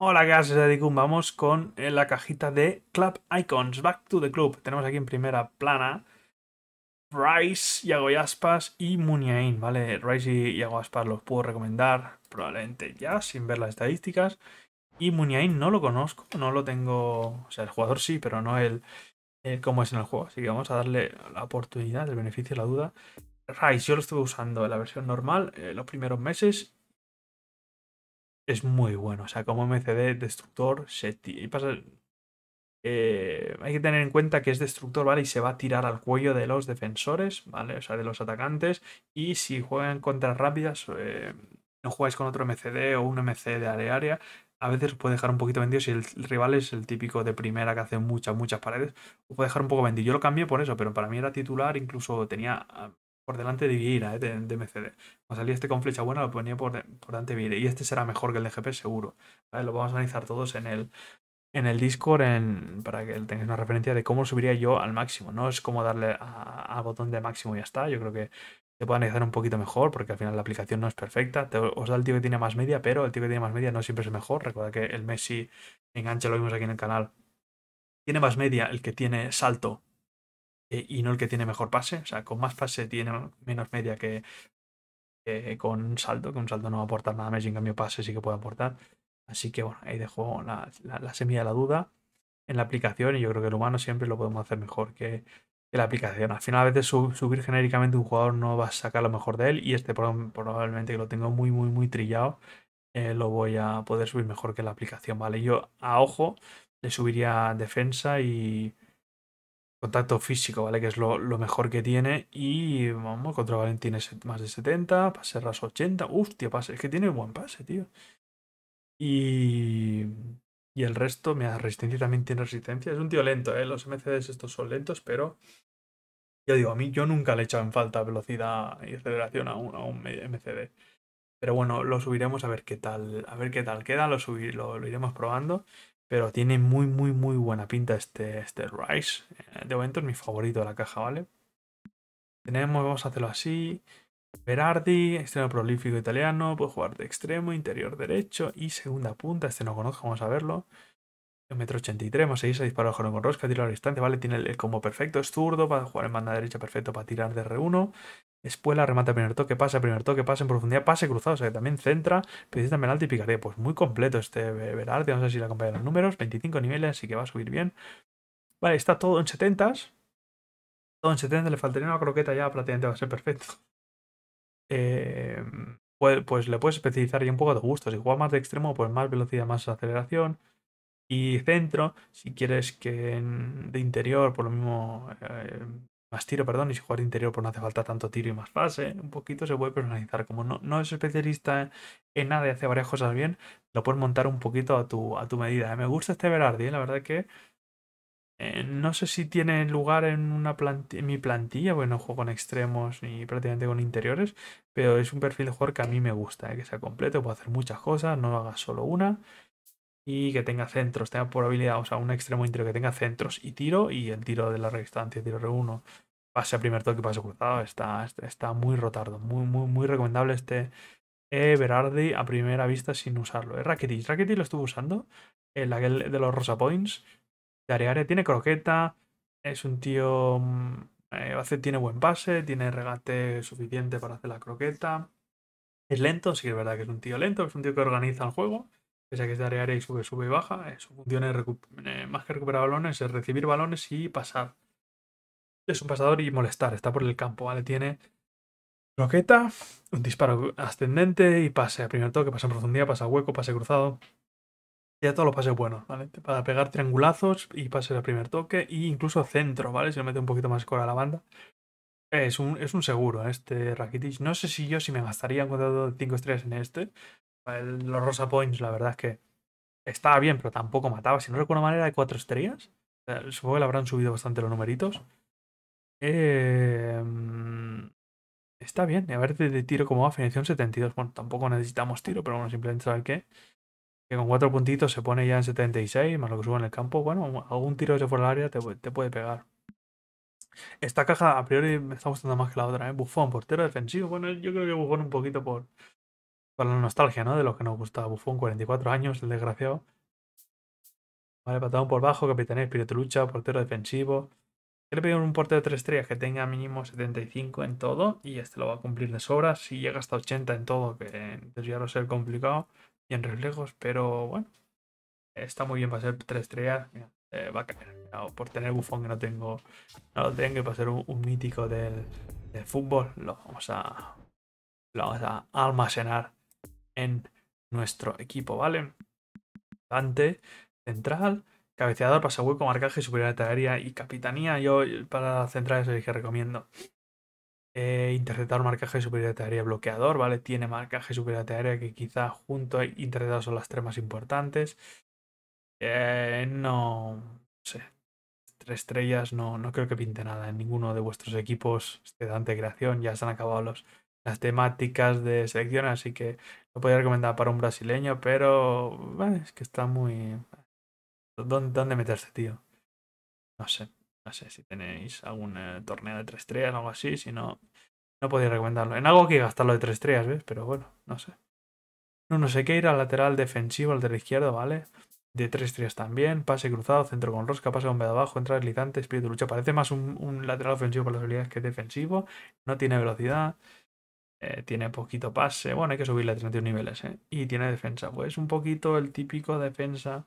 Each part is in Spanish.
Hola, ¿qué haces, Vamos con eh, la cajita de Club Icons, Back to the Club. Tenemos aquí en primera plana Rice, Yago Aspas y Muniain, ¿vale? Rice y Yago Aspas los puedo recomendar probablemente ya, sin ver las estadísticas. Y Muniain no lo conozco, no lo tengo... O sea, el jugador sí, pero no el, como cómo es en el juego. Así que vamos a darle la oportunidad, el beneficio la duda. Rice, yo lo estuve usando en la versión normal eh, los primeros meses es muy bueno. O sea, como MCD, destructor, se y eh, hay que tener en cuenta que es destructor, ¿vale? Y se va a tirar al cuello de los defensores, ¿vale? O sea, de los atacantes. Y si juegan contra rápidas, eh, no jugáis con otro MCD o un mcd de área. A veces puede dejar un poquito vendido si el rival es el típico de primera que hace muchas, muchas paredes. Puede dejar un poco vendido. Yo lo cambié por eso, pero para mí era titular, incluso tenía ah, por delante de Vieira, ¿eh? de, MCD. Cuando salía este con flecha buena, lo ponía por, delante de Vieira. Y este será mejor que el de GP, seguro. Lo vamos a analizar todos en el, en el Discord para que tengáis una referencia de cómo subiría yo al máximo. No es como darle al botón de máximo y ya está. Yo creo que se puede analizar un poquito mejor porque al final la aplicación no es perfecta. os da el tío que tiene más media, pero el tío que tiene más media no siempre es mejor. Recuerda que el Messi engancha, lo vimos aquí en el canal. Tiene más media el que tiene salto eh, y no el que tiene mejor pase. O sea, con más pase tiene menos media que, con con salto, que un salto no va a aportar nada más y en cambio pase sí que puede aportar. Así que bueno, ahí dejo la, semilla de la duda en la aplicación y yo creo que el humano siempre lo podemos hacer mejor que, la aplicación. Al final a veces subir genéricamente un jugador no va a sacar lo mejor de él y este probablemente que lo tengo muy, muy, muy trillado. Eh, lo voy a poder subir mejor que la aplicación, ¿vale? Yo a ojo le subiría defensa y, Contacto físico, ¿vale? Que es lo, mejor que tiene. Y vamos, contra Valentín es más de 70, pase ras 80. Hostia, pase, es que tiene buen pase, tío. Y, y el resto, mira, resistencia también tiene resistencia. Es un tío lento, ¿eh? Los MCDs estos son lentos, pero yo digo, a mí yo nunca le he echado en falta velocidad y aceleración a un, a un MCD. Pero bueno, lo subiremos a ver qué tal, a ver qué tal queda, lo, subir, lo, iremos probando. Pero tiene muy, muy, muy buena pinta este, este Rice. Eh, de momento es mi favorito de la caja, ¿vale? Tenemos, vamos a hacerlo así. Berardi, extremo prolífico italiano, puede jugar de extremo, interior derecho y segunda punta. Este no conozco, vamos a verlo. 1,83 más 6, al juego con rosca, tiro a la distancia, ¿vale? Tiene el combo perfecto, es zurdo, para jugar en banda derecha perfecto para tirar de R1. Espuela, remata primer toque, pasa primer toque, pasa en profundidad, pase cruzado, o sea que también centra, precisa penalti y picaría. Pues muy completo este Berardi, no sé si le acompañan los números, 25 niveles, así que va a subir bien. Vale, está todo en 70 Todo en 70 le faltaría una croqueta ya, prácticamente va a ser perfecto. Em, pues, pues, le puedes especializar ya un poco a tu gusto. Si juegas más de extremo, pues más velocidad, más aceleración. Y centro, si quieres que de interior, por lo mismo, eh, más tiro, perdón, y si jugar interior pues no hace falta tanto tiro y más fase, ¿eh? un poquito se puede personalizar. Como no, no es especialista en nada y hace varias cosas bien, lo puedes montar un poquito a tu, a tu medida. ¿eh? Me gusta este Berardi, ¿eh? la verdad que no sé si tiene lugar en, una mi plantilla, porque no juego con extremos ni prácticamente con interiores, pero es un perfil de jugador que a mí me gusta, que sea completo, puede hacer muchas cosas, no haga solo una y que tenga centros, tenga probabilidad, o sea, un extremo interior que tenga centros y tiro y el tiro de la distancia, tiro R1, pase a primer toque, pase cruzado, está, está muy rotardo, muy, muy, muy recomendable este Everardi a primera vista sin usarlo. es Rakitic, Rakitic lo estuvo usando, el aquel de los Rosa Points, de área tiene croqueta, es un tío, mm, eh, tiene buen pase, tiene regate suficiente para hacer la croqueta, es lento, sí que es verdad que es un tío lento, es un tío que organiza el juego, pese a que es de área y sube, sube y baja, eh, su función es eh, más que recuperar balones, es recibir balones y pasar. Es un pasador y molestar, está por el campo, ¿vale? Tiene roqueta, un disparo ascendente y pase a primer toque, pase en profundidad, pase hueco, pase cruzado. Ya todos los pases buenos, ¿vale? Para pegar triangulazos y pase a primer toque y e incluso centro, ¿vale? Si lo mete un poquito más cola a la banda. Es un, es un seguro este Rakitic. No sé si yo si me gastaría un contrato de 5 estrellas en este los Rosa Points, la verdad es que estaba bien, pero tampoco mataba. Si no recuerdo mal, era de cuatro estrellas. Eh, supongo que le habrán subido bastante los numeritos. Eh, mm, está bien. A ver, de, tiro como va, finición 72. Bueno, tampoco necesitamos tiro, pero bueno, simplemente saber que, que con cuatro puntitos se pone ya en 76, más lo que subo en el campo. Bueno, algún tiro desde fuera del área te, puede pegar. Esta caja a priori me está gustando más que la otra, ¿eh? Bufón, portero defensivo. Bueno, yo creo que Bufón un poquito por, para la nostalgia, ¿no? De lo que nos gusta. Bufón, 44 años, el desgraciado. Vale, patadón por bajo, capitán espíritu lucha, portero defensivo. Quiero pedir un portero de 3 estrellas que tenga mínimo 75 en todo y este lo va a cumplir de sobra. Si llega hasta 80 en todo, que ya debería ser complicado y en reflejos, pero bueno, está muy bien para ser 3 estrellas. Eh, va a caer. por tener bufón que no tengo, no lo tengo y para ser un, mítico del, del, fútbol, lo vamos a, lo vamos a almacenar en nuestro equipo, ¿vale? Dante, central, cabeceador, pasahueco, marcaje, superior área y capitanía. Yo para central es el que recomiendo. Eh, interceptar marcaje, de área, bloqueador, ¿vale? Tiene marcaje, de que quizá junto a e interceptar son las tres más importantes. Eh, no, sé. Tres estrellas no, no creo que pinte nada en ninguno de vuestros equipos. de este Dante Creación, ya se han acabado los temáticas de selección, así que lo podría recomendar para un brasileño, pero es que está muy... ¿Dónde, meterse, tío? No sé, no sé si tenéis algún eh, torneo de tres estrellas o algo así, si no, no podía recomendarlo. En algo que gastarlo de tres estrellas, ¿ves? Pero bueno, no sé. No, no sé qué ir al lateral defensivo, al de la izquierda, ¿vale? de tres estrellas también, pase cruzado, centro con rosca, pase con de abajo, entrada deslizante, espíritu lucha. Parece más un, un, lateral ofensivo por las habilidades que defensivo, no tiene velocidad, eh, tiene poquito pase. Bueno, hay que subirle a 31 niveles. Eh. Y tiene defensa. Pues un poquito el típico defensa.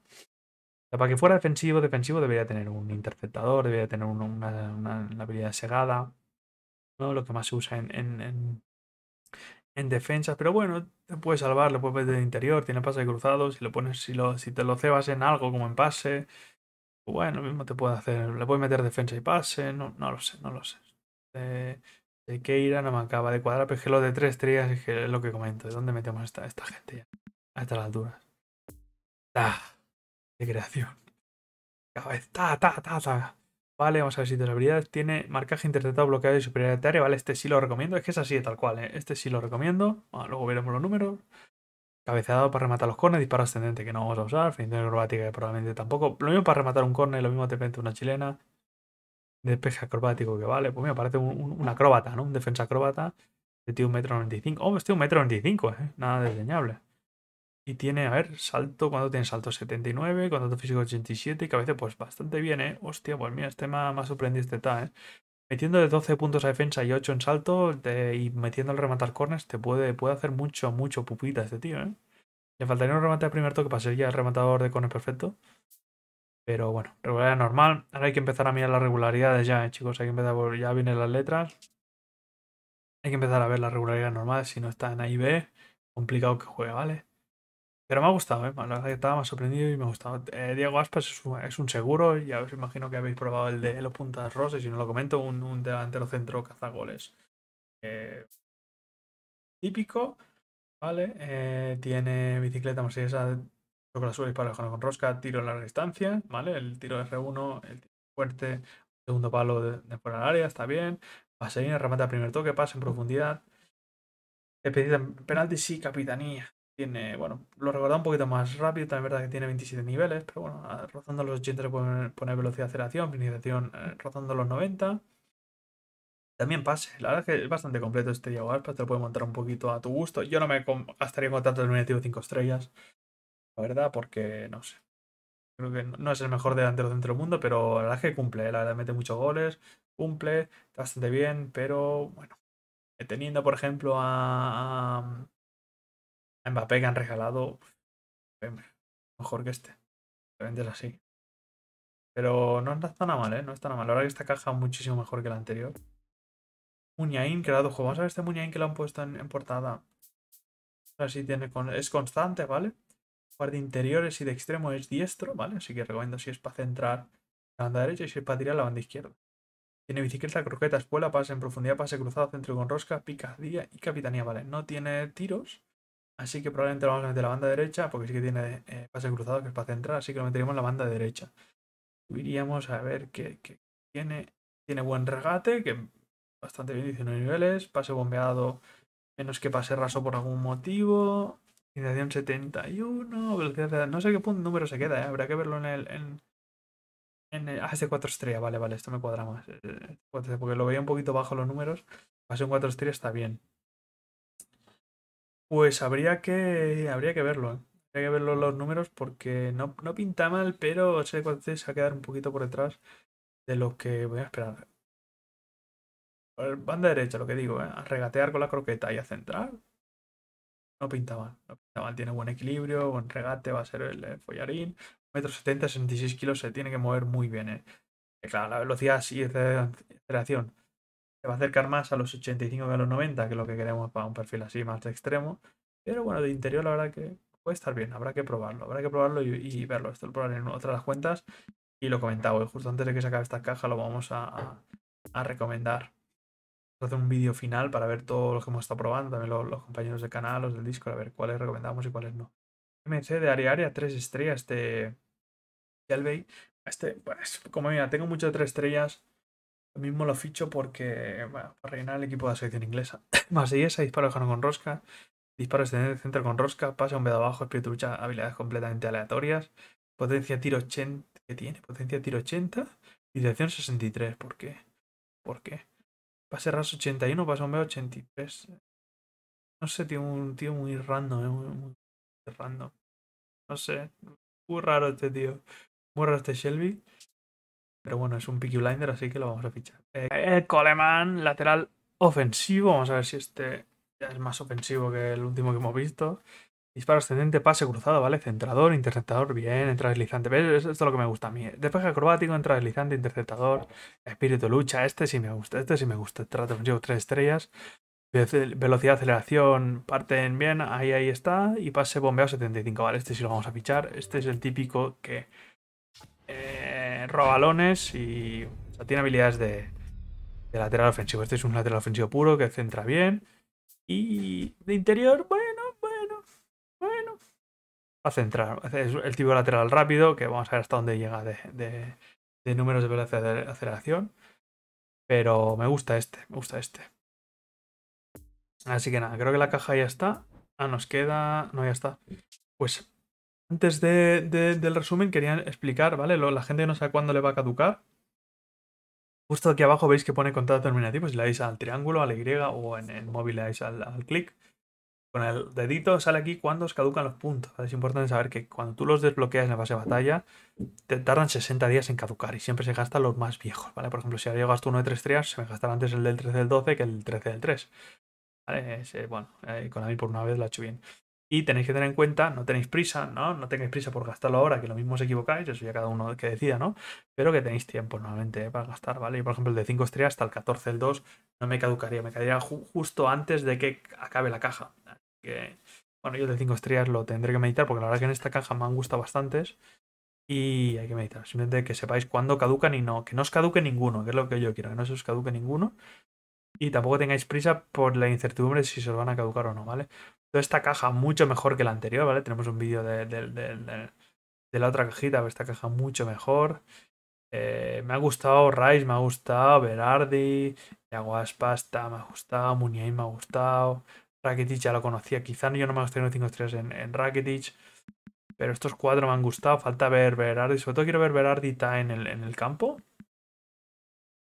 O para que fuera defensivo, defensivo debería tener un interceptador, debería tener una, habilidad segada. ¿no? Lo que más se usa en, en, en, defensa. Pero bueno, te puede salvar, le puedes meter de interior, tiene pase cruzado. Si lo pones, si lo, si te lo cebas en algo como en pase. Pues bueno, lo mismo te puede hacer. Le puedes meter defensa y pase. No, no lo sé, no lo sé. Eh, de ira no me acaba de cuadrar, pero es que lo de tres estrellas es, lo que comento. ¿De dónde metemos esta, esta gente ya? A estas alturas. ¡Ah! De creación. Cabeza. ¡Ta, ta, Vale, vamos a ver si tus habilidades tiene marcaje interceptado, bloqueado y superior de área. Vale, este sí lo recomiendo. Es que es así de tal cual, ¿eh? Este sí lo recomiendo. Ah, luego veremos los números. Cabeceado para rematar los cornes, disparo ascendente que no vamos a usar, de acrobática que probablemente tampoco. Lo mismo para rematar un corner, lo mismo te mete una chilena de despeje acrobático, que vale, pues me parece un, un, acróbata, ¿no? Un defensa acróbata de tío un metro 95. Oh, este un metro 95, ¿eh? Nada desdeñable. Y tiene, a ver, salto, ¿cuánto tiene salto? 79, tiene físico 87, que a veces pues bastante bien, ¿eh? Hostia, pues mira, este más ha sorprendido este ¿eh? Metiendo de 12 puntos a defensa y 8 en salto y metiendo al rematar corners, te puede, puede hacer mucho, mucho pupita este tío, ¿eh? Le faltaría un remate de primer toque para ser ya el rematador de corners perfecto. Pero bueno, regularidad normal. Ahora hay que empezar a mirar las regularidades ya, ¿eh, chicos. Hay que empezar, ya vienen las letras. Hay que empezar a ver las regularidades normales. Si no está en A y B, complicado que juegue, ¿vale? Pero me ha gustado, ¿eh? la verdad que estaba más sorprendido y me ha gustado. Eh, Diego Aspas es un, seguro, ya os imagino que habéis probado el de los puntas rosas, si no lo comento, un, delantero centro cazagoles. Eh, típico, ¿vale? tiene bicicleta, más esa que la suelo para con rosca, tiro a larga distancia, ¿vale? El tiro de R1, el tiro fuerte, segundo palo de, por fuera del área, está bien. seguir remata primer toque, pase en profundidad. Penalti, sí, capitanía. Tiene, bueno, lo recordaba un poquito más rápido, también es verdad que tiene 27 niveles, pero bueno, rozando los 80 le pueden poner velocidad de aceleración, finalización eh, rozando los 90. También pase, la verdad es que es bastante completo este Diego pero te lo puedes montar un poquito a tu gusto. Yo no me gastaría con tanto el 5 estrellas, verdad, porque no sé. Creo que no es el mejor delantero dentro del mundo, pero la verdad es que cumple, ¿eh? la verdad mete muchos goles, cumple, está bastante bien, pero bueno. Eh, teniendo, por ejemplo, a, Mbappé que han regalado, eh, mejor que este. Realmente es así. Pero no está nada mal, No está nada mal. La verdad que esta caja muchísimo mejor que la anterior. Muñain, que Vamos a ver este Muñain que lo han puesto en, en portada. Así tiene es constante, ¿vale? de interiores y de extremo es diestro, ¿vale? Así que recomiendo si es para centrar la banda derecha y si es para tirar la banda izquierda. Tiene bicicleta, croqueta, espuela, pase en profundidad, pase cruzado, centro con rosca, picadilla y capitanía, ¿vale? No tiene tiros, así que probablemente lo vamos a meter la banda derecha, porque sí que tiene eh, pase cruzado, que es para centrar, así que lo meteríamos en la banda derecha. Iríamos a ver que qué tiene. Tiene buen regate, que bastante bien, 19 niveles, pase bombeado, menos que pase raso por algún motivo, 71, No sé qué punto número se queda, ¿eh? habrá que verlo en el. En, en el ah, es 4 estrellas, vale, vale, esto me cuadra más. Eh, porque lo veía un poquito bajo los números. un 4 estrellas está bien. Pues habría que. Habría que verlo, ¿eh? Hay que verlo los números porque no, no pinta mal, pero sé cuánto se va a quedar un poquito por detrás de lo que voy a esperar. Banda derecha, lo que digo, a regatear con la croqueta y a centrar. No pinta mal, no pinta mal. Tiene buen equilibrio, buen regate, va a ser el, follarín. 1,70 66 kilos, se tiene que mover muy bien. Eh. claro, la velocidad sí es de aceleración. Se va a acercar más a los 85 que a los 90, que es lo que queremos para un perfil así más extremo. Pero bueno, de interior la verdad que puede estar bien, habrá que probarlo, habrá que probarlo y, verlo. Esto lo probaré en otras cuentas y lo comentaba Justo antes de que se acabe esta caja lo vamos a recomendar hacer un vídeo final para ver todo lo que hemos estado probando, también los, compañeros de canal, los del disco a ver cuáles recomendamos y cuáles no. MC de área área, 3 estrellas de el Este, pues, como mira, tengo mucho de 3 estrellas. Lo mismo lo ficho porque, bueno, para rellenar el equipo de la selección inglesa. Más ESA, disparo de con rosca, disparo de centro con rosca, pase un B abajo, espíritu lucha, habilidades completamente aleatorias. Potencia tiro 80, que tiene? Potencia tiro 80 y dirección 63. ¿Por qué? ¿Por qué? Pase ras 81, un m 83. No sé, tiene un tío muy random, eh, muy, No sé, muy raro este tío. Muy raro este Shelby. Pero bueno, es un picky blinder, así que lo vamos a fichar. Eh, Coleman, lateral ofensivo. Vamos a ver si este ya es más ofensivo que el último que hemos visto. Disparo ascendente, pase cruzado, ¿vale? Centrador, interceptador, bien, entra deslizante. pero Esto es lo que me gusta a mí. Despeje acrobático, entra deslizante, interceptador, espíritu, lucha. Este sí me gusta, este sí me gusta. Trato, ofensivo, tres estrellas. Velocidad, aceleración, parten bien, ahí, ahí está. Y pase bombeado 75, ¿vale? Este sí lo vamos a fichar. Este es el típico que eh, roba balones y o sea, tiene habilidades de, de lateral ofensivo. Este es un lateral ofensivo puro que centra bien. Y de interior, bueno a centrar. Es el tipo lateral rápido, que vamos a ver hasta dónde llega de, números de velocidad de aceleración. Pero me gusta este, me gusta este. Así que nada, creo que la caja ya está. Ah, nos queda... No, ya está. Pues antes de, del resumen quería explicar, ¿vale? la gente no sabe cuándo le va a caducar. Justo aquí abajo veis que pone contado terminativo. Si le dais al triángulo, a la Y o en el móvil le dais al, al clic, con el dedito sale aquí cuando os caducan los puntos. Es importante saber que cuando tú los desbloqueas en la base de batalla, te tardan 60 días en caducar y siempre se gastan los más viejos, ¿vale? Por ejemplo, si había gasto uno de tres estrellas, se me gastará antes el del 13 del 12 que el 13 del 3. bueno, eh, con la mí por una vez lo he hecho bien. Y tenéis que tener en cuenta, no tenéis prisa, ¿no? No tenéis prisa por gastarlo ahora, que lo mismo os equivocáis, eso ya cada uno que decida, ¿no? Pero que tenéis tiempo normalmente para gastar, ¿vale? Y por ejemplo, el de 5 estrellas hasta el 14 del 2 no me caducaría, me caería justo antes de que acabe la caja que, bueno, yo de 5 estrellas lo tendré que meditar porque la verdad es que en esta caja me han gustado bastantes y hay que meditar. Simplemente que sepáis cuándo caducan y no, que no os caduque ninguno, que es lo que yo quiero, que no se os caduque ninguno y tampoco tengáis prisa por la incertidumbre si se os van a caducar o no, ¿vale? Toda esta caja mucho mejor que la anterior, ¿vale? Tenemos un vídeo de, la otra cajita, esta caja mucho mejor. Eh, me ha gustado Rice, me ha gustado Berardi, Aguas Pasta, me ha gustado Muniain, me ha gustado Rakitic ya lo conocía. Quizá yo no me ha gustado 5-3 en, en Pero estos cuatro me han gustado. Falta ver Berardi. Sobre todo quiero ver Berardi en el, en el campo.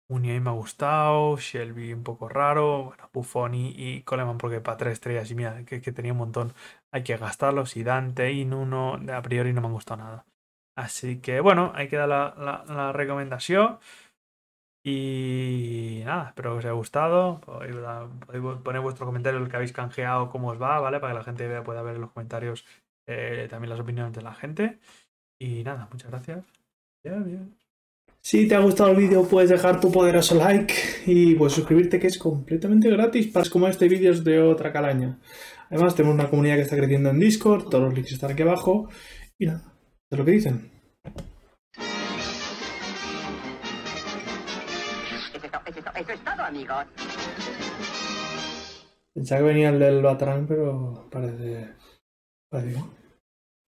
Unión me ha gustado. Shelby un poco raro. Bueno, y, Coleman porque para tres estrellas. Y mira, que, tenía un montón. Hay que gastarlos. Y Dante y Nuno a priori no me han gustado nada. Así que bueno, hay que dar la recomendación. Y nada, espero que os haya gustado. Podéis, poner vuestro comentario, el que habéis canjeado, cómo os va, ¿vale? Para que la gente pueda ver en los comentarios eh, también las opiniones de la gente. Y nada, muchas gracias. Si te ha gustado el vídeo, puedes dejar tu poderoso like y pues suscribirte que es completamente gratis para como este vídeo es de otra calaña. Además, tenemos una comunidad que está creciendo en Discord, todos los links están aquí abajo. Y nada, es lo que dicen. Pensaba que venía el del Batrán, pero parece. parece